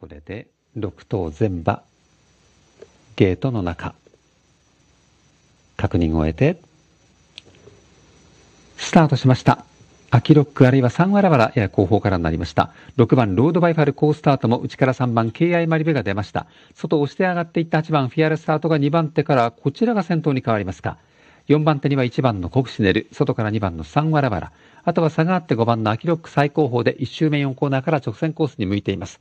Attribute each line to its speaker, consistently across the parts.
Speaker 1: これで6等全場ゲートの中確認を終えてスタートしました秋ロックあるいは3わらわらやや後方からになりました。6番ロードバイファル好スタートも内から3番 KI マリベが出ました。外押して上がっていった8番フィアルスタートが2番手からこちらが先頭に変わりますか。4番手には1番のコクシネル、外から2番のサンワラら、ラ、あとは差があって5番のアキロック最高峰で1周目4コーナーから直線コースに向いています。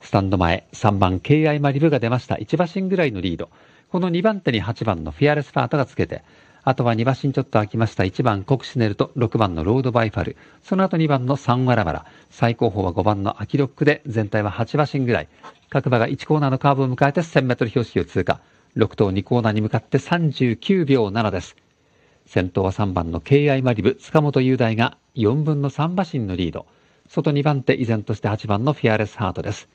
Speaker 1: スタンド前、3番、K.I. マリブが出ました。1馬身ぐらいのリード。この2番手に8番のフィアレスハートがつけて、あとは2馬身ちょっと空きました。1番コクシネルと6番のロードバイファル。その後2番のサンワラバラ。最高峰は5番のアキロックで、全体は8馬身ぐらい。各馬が1コーナーのカーブを迎えて 1000m 標識を通過。6頭2コーナーに向かって39秒7です。先頭は3番の K.I. マリブ、塚本雄大が4分の3馬身のリード。外2番手、依然として8番のフィアレスハートです。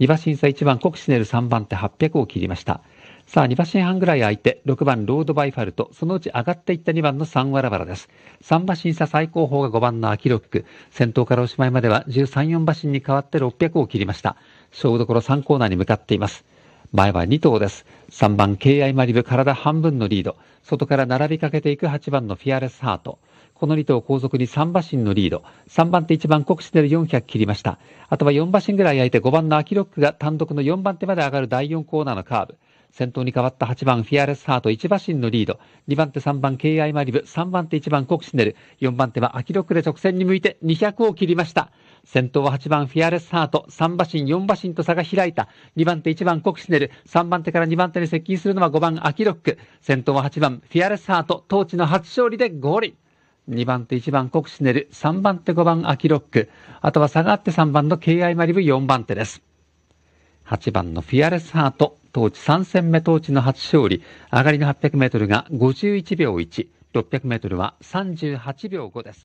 Speaker 1: 2馬身差1番コクシネル3番手800を切りました。さあ、2馬身半ぐらい空いて、6番ロードバイファルト、そのうち上がっていった2番のサンワラバラです。3馬身差最高峰が5番のアキロック。先頭からおしまいまでは13、4馬身に代わって600を切りました。勝負どころ3コーナーに向かっています。前は2頭です。3番、敬愛マリブ、体半分のリード。外から並びかけていく8番のフィアレスハート。この2頭後続に3馬身のリード。3番手1番国士ル400切りました。あとは4馬身ぐらい空いて5番のアキロックが単独の4番手まで上がる第4コーナーのカーブ。先頭に変わった8番フィアレスハート1馬身のリード。2番手3番 KI マリブ。3番手1番コクシネル。4番手はアキロックで直線に向いて200を切りました。先頭は8番フィアレスハート、3馬身、4馬身と差が開いた。2番手1番コクシネル、3番手から2番手に接近するのは5番アキロック。先頭は8番フィアレスハート、トーチの初勝利でゴール。2番手1番コクシネル、3番手5番アキロック、あとは下がって3番の KI マリブ4番手です。8番のフィアレスハート、当地3戦目当地の初勝利、上がりの800メートルが51秒1、600メートルは38秒5です。